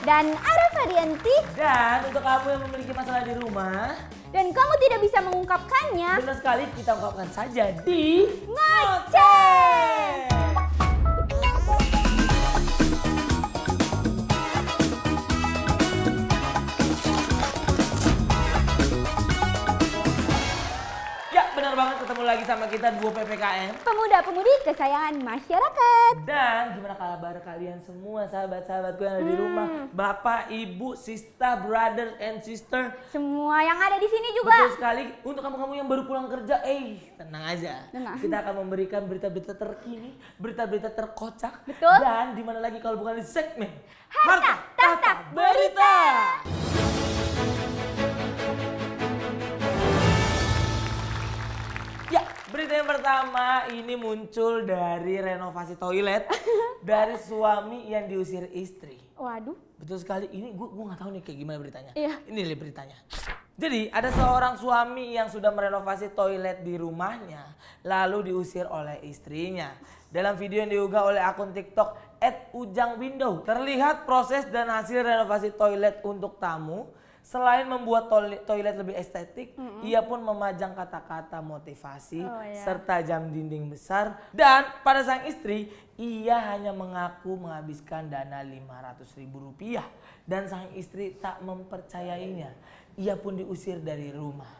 Dan Ara Farianti. Dan untuk kamu yang memiliki masalah di rumah. Dan kamu tidak bisa mengungkapkannya. Benar sekali, kita ungkapkan saja di... Ngoceh! sama kita dua PPKM Pemuda-pemudi kesayangan masyarakat Dan gimana kabar kalian semua sahabat-sahabatku yang ada hmm. di rumah hmm. Bapak, Ibu, Sista, Brother and Sister Semua yang ada di sini juga Betul sekali Untuk kamu-kamu yang baru pulang kerja Eh tenang aja tenang. Kita akan memberikan berita-berita terkini Berita-berita terkocak Betul Dan dimana lagi kalau bukan di segmen Harta, Harta Berita, berita. yang pertama ini muncul dari renovasi toilet dari suami yang diusir istri. Waduh. Betul sekali. Ini gue gue nggak tahu nih kayak gimana beritanya. Iya. Ini nih beritanya. Jadi ada seorang suami yang sudah merenovasi toilet di rumahnya lalu diusir oleh istrinya. Dalam video yang diunggah oleh akun TikTok @ujangwindow terlihat proses dan hasil renovasi toilet untuk tamu Selain membuat toilet lebih estetik, mm-hmm. ia pun memajang kata-kata motivasi oh, iya. serta jam dinding besar. Dan pada sang istri, ia hanya mengaku menghabiskan dana 500 ribu rupiah. Dan sang istri tak mempercayainya. Ia pun diusir dari rumah.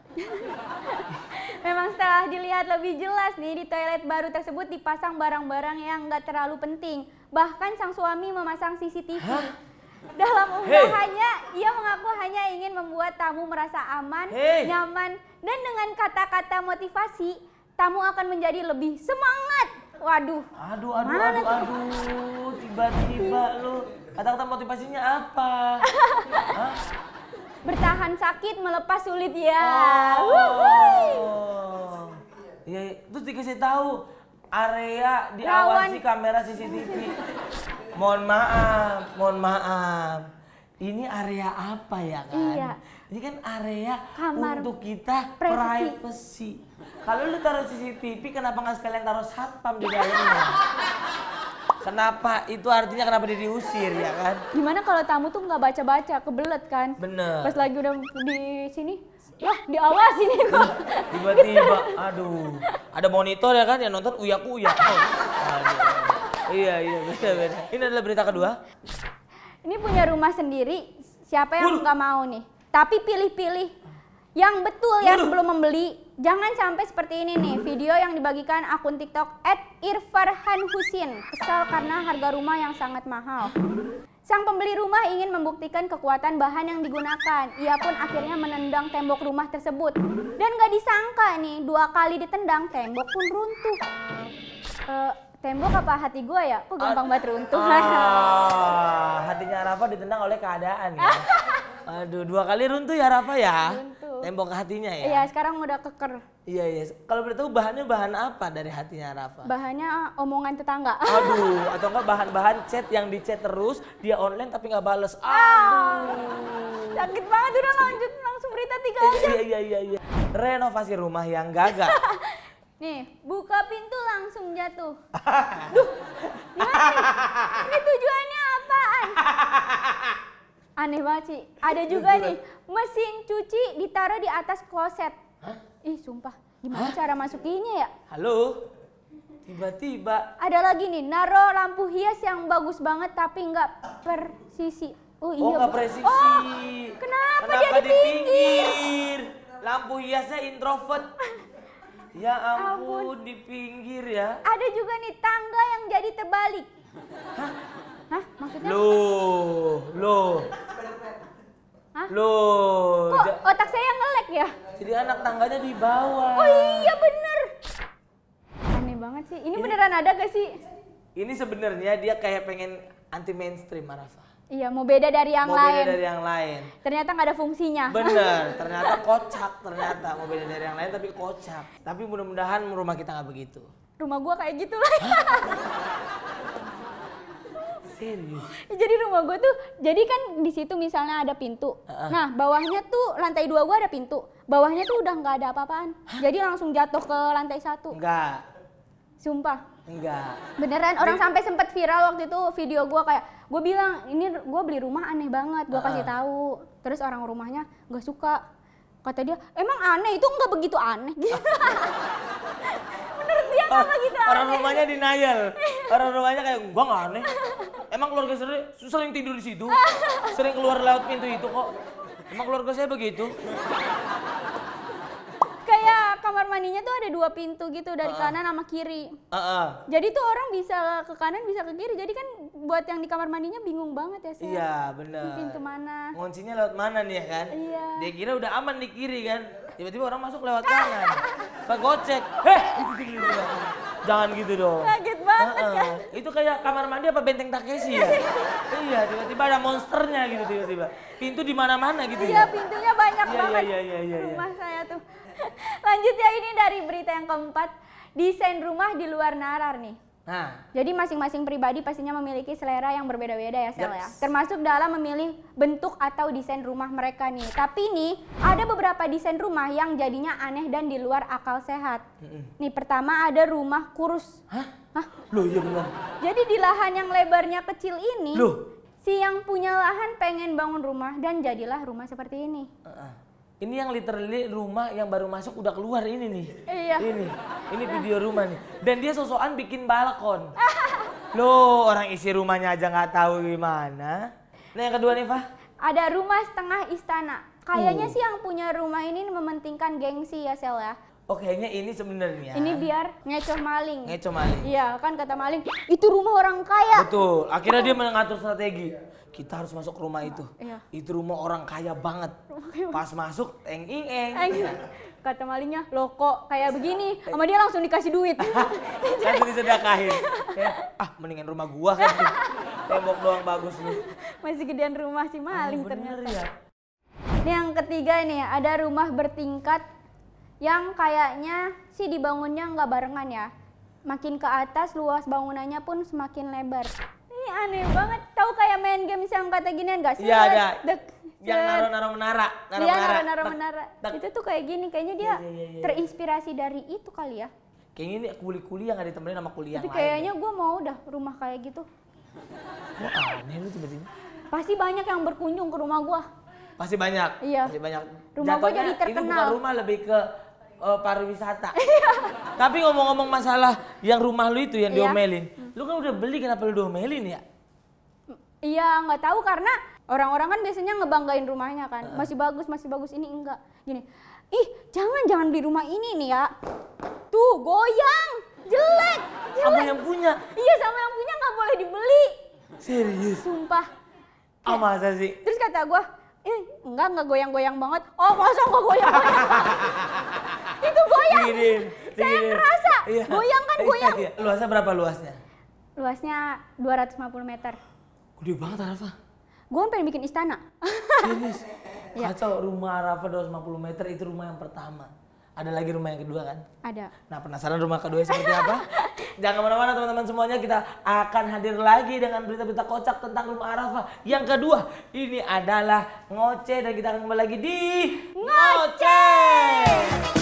Memang setelah dilihat lebih jelas nih, di toilet baru tersebut dipasang barang-barang yang gak terlalu penting. Bahkan sang suami memasang CCTV. Hah? Dalam usahanya, hey. ia mengaku hanya ingin membuat tamu merasa aman, hey. nyaman, dan dengan kata-kata motivasi, tamu akan menjadi lebih semangat. Waduh. Aduh, aduh, Mana aduh, aduh. Tiba-tiba lu kata-kata motivasinya apa? Bertahan sakit melepas sulit ya. Oh. ya terus dikasih tahu area diawasi Rawan. kamera CCTV. mohon maaf, mohon maaf. Ini area apa ya kan? Iya. Ini kan area Kamar untuk kita privacy. privacy. Kalau lu taruh CCTV, kenapa nggak sekalian taruh satpam di dalamnya? Kenapa? Itu artinya kenapa dia diusir ya kan? Gimana kalau tamu tuh nggak baca-baca, kebelet kan? Bener. Pas lagi udah di sini, wah diawasin ini kok. Iya, tiba-tiba, aduh. Ada monitor ya kan yang nonton uyak-uyak. Oh. Iya, iya, beda-beda. Ini adalah berita kedua. Ini punya rumah sendiri, siapa yang nggak mau nih? Tapi pilih-pilih yang betul ya Waduh. sebelum membeli. Jangan sampai seperti ini nih, video yang dibagikan akun TikTok @irfarhanhusin. Kesal karena harga rumah yang sangat mahal. Sang pembeli rumah ingin membuktikan kekuatan bahan yang digunakan. Ia pun akhirnya menendang tembok rumah tersebut. Dan gak disangka nih, dua kali ditendang, tembok pun runtuh. Uh, Tembok apa hati gue ya? Kok gampang ah, banget runtuh. Ah, hatinya Rafa ditendang oleh keadaan ya. Aduh, dua kali runtuh ya Rafa ya? Runtuh. Tembok hatinya ya? Iya, sekarang udah keker. Iya, iya. Kalau boleh tahu bahannya bahan apa dari hatinya Rafa? Bahannya eh, omongan tetangga. Aduh, atau enggak bahan-bahan chat yang di chat terus, dia online tapi nggak bales. Aduh. Sakit banget, udah lanjut langsung berita tiga aja. iya, iya. iya. iya. Renovasi rumah yang gagal. Nih, buka pintu langsung jatuh. Duh, gimana Ini tujuannya apaan? Aneh banget sih. Ada juga nih, mesin cuci ditaruh di atas kloset. Hah? Ih, sumpah. Gimana Hah? cara masukinnya ya? Halo? Tiba-tiba. Ada lagi nih, naro lampu hias yang bagus banget tapi nggak persisi. Oh, oh iya. Oh, nggak presisi. Oh, kenapa, kenapa dia Di pinggir? Lampu hiasnya introvert. Ya ampun, ampun, di pinggir ya. Ada juga nih tangga yang jadi terbalik. Hah? Hah? Maksudnya? Loh, loh. Hah? Loh. Kok otak saya ngelek ya? Jadi anak tangganya di bawah. Oh iya bener. Aneh banget sih. Ini, ini beneran ada gak sih? Ini sebenarnya dia kayak pengen anti mainstream Marafa. Iya, mau beda dari yang mau lain. beda dari yang lain. Ternyata nggak ada fungsinya. Bener, ternyata kocak ternyata. Mau beda dari yang lain tapi kocak. Tapi mudah-mudahan rumah kita nggak begitu. Rumah gua kayak gitu lah. Serius. Jadi rumah gue tuh, jadi kan di situ misalnya ada pintu. Uh-uh. Nah bawahnya tuh lantai dua gue ada pintu. Bawahnya tuh udah nggak ada apa-apaan. Jadi langsung jatuh ke lantai satu. Enggak. Sumpah. Enggak. Beneran orang Jadi, sampai sempet viral waktu itu video gue kayak gue bilang ini gue beli rumah aneh banget gue uh kasih tahu terus orang rumahnya gak suka kata dia emang aneh itu nggak begitu aneh menurut dia nggak oh, begitu orang rumahnya denial orang rumahnya kayak gue nggak aneh emang keluarga sering sering tidur di situ sering keluar lewat pintu itu kok emang keluarga saya begitu kamar mandinya tuh ada dua pintu gitu dari uh -uh. kanan sama kiri. Uh -uh. Jadi tuh orang bisa ke kanan bisa ke kiri. Jadi kan buat yang di kamar mandinya bingung banget ya sih. Iya benar. Pintu mana? Kuncinya lewat mana nih ya kan? Iya. Dia kira udah aman di kiri kan. Tiba-tiba orang masuk lewat kanan. Pak gocek. Heh. Jangan gitu dong. Kaget banget uh -uh. kan. Itu kayak kamar mandi apa benteng Takeshi ya? iya, tiba-tiba ada monsternya gitu tiba-tiba. Pintu di mana-mana gitu iya, ya. pintunya banyak iya, iya, banget. Iya, iya, iya, iya. Rumah saya tuh. Lanjut ya ini dari berita yang keempat, desain rumah di luar narar nih. Nah. Jadi masing-masing pribadi pastinya memiliki selera yang berbeda-beda ya Sel yep. ya. Termasuk dalam memilih bentuk atau desain rumah mereka nih. Tapi nih ada beberapa desain rumah yang jadinya aneh dan di luar akal sehat. Nih pertama ada rumah kurus. Hah? Hah? Loh iya benar. Jadi di lahan yang lebarnya kecil ini, Loh. si yang punya lahan pengen bangun rumah dan jadilah rumah seperti ini. Uh -uh. Ini yang literally rumah yang baru masuk udah keluar ini nih. Iya. Ini. Ini video rumah nih. Dan dia sosokan bikin balkon. Loh, orang isi rumahnya aja nggak tahu gimana. Nah, yang kedua nih, Fah. Ada rumah setengah istana. Kayaknya uh. sih yang punya rumah ini mementingkan gengsi ya, Sel ya. Oh kayaknya ini sebenarnya. Ini biar ngeco maling. Ngeco maling. Iya kan kata maling itu rumah orang kaya. Betul. Akhirnya dia mengatur strategi. Kita harus masuk ke rumah itu. Iya. Itu rumah orang kaya banget. Pas masuk eng ing eng. Kata malingnya lo kok kayak begini sama dia langsung dikasih duit. langsung kan disedekahin. Kayak, ah mendingan rumah gua kan. Tembok doang bagus nih. Masih gedean rumah si maling ah, ternyata. Ya. Ini yang ketiga nih ada rumah bertingkat yang kayaknya sih dibangunnya nggak barengan ya. Makin ke atas luas bangunannya pun semakin lebar. Ini aneh banget. Tahu kayak main game yang kata gini enggak sih? Iya, ada. Yang naruh-naruh menara. Naruh iya, menara. naruh naro menara. Dek, dek. Itu tuh kayak gini. Kayaknya dia ya, ya, ya, terinspirasi dari itu kali ya. Kayaknya ini kuli-kuli yang ada temennya sama kuliah Tapi kayaknya gue mau dah rumah kayak gitu. Kok aneh lu tiba-tiba? Pasti banyak yang berkunjung ke rumah gue. Pasti banyak? Iya. Pasti banyak. Rumah gue jadi terkenal. Ini bukan rumah, lebih ke uh, pariwisata. Tapi ngomong-ngomong masalah yang rumah lu itu yang iya. diomelin, lu kan udah beli kenapa lu diomelin ya? Iya nggak tahu karena orang-orang kan biasanya ngebanggain rumahnya kan, uh. masih bagus masih bagus ini enggak. Gini, ih jangan jangan di rumah ini nih ya, tuh goyang, jelek, jelek. Sama yang punya? Iya sama yang punya nggak boleh dibeli. Serius? Sumpah. Ya. oh, masa sih? Terus kata gue, eh enggak enggak goyang-goyang banget. Oh masa enggak goyang-goyang? itu goyang. Gini, Saya ngerasa Iya. Goyang kan iya, goyang. Iya. Luasnya berapa luasnya? Luasnya 250 meter. Gede banget Rafa. Gue pengen bikin istana. Serius? Iya. Kacau rumah Rafa 250 meter itu rumah yang pertama. Ada lagi rumah yang kedua kan? Ada. Nah penasaran rumah kedua seperti apa? Jangan kemana-mana teman-teman semuanya kita akan hadir lagi dengan berita-berita kocak tentang rumah Arafah. Yang kedua ini adalah ngoceh dan kita akan kembali lagi di ngoceh. ngoceh.